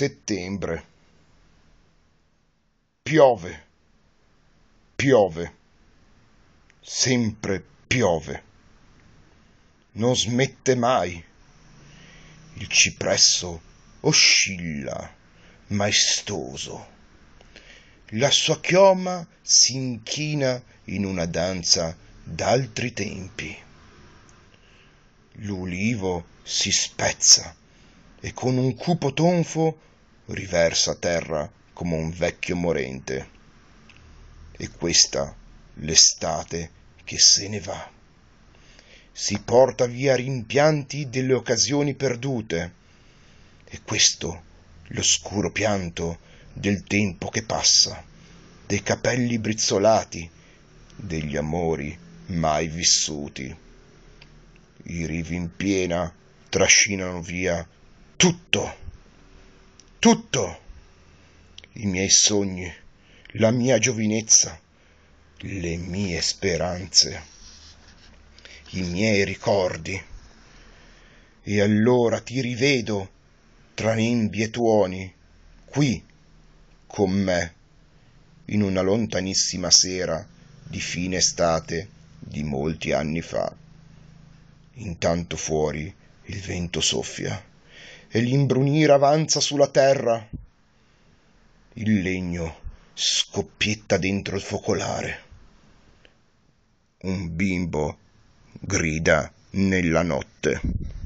settembre. Piove, piove, sempre piove. Non smette mai. Il cipresso oscilla, maestoso. La sua chioma si inchina in una danza d'altri tempi. L'ulivo si spezza e con un cupo tonfo riversa a terra come un vecchio morente. E questa l'estate che se ne va. Si porta via rimpianti delle occasioni perdute. E questo l'oscuro pianto del tempo che passa, dei capelli brizzolati, degli amori mai vissuti. I rivi in piena trascinano via tutto tutto i miei sogni, la mia giovinezza, le mie speranze, i miei ricordi. E allora ti rivedo tra nebbie e tuoni, qui con me, in una lontanissima sera di fine estate di molti anni fa. Intanto fuori il vento soffia e l'imbrunire avanza sulla terra il legno scoppietta dentro il focolare un bimbo grida nella notte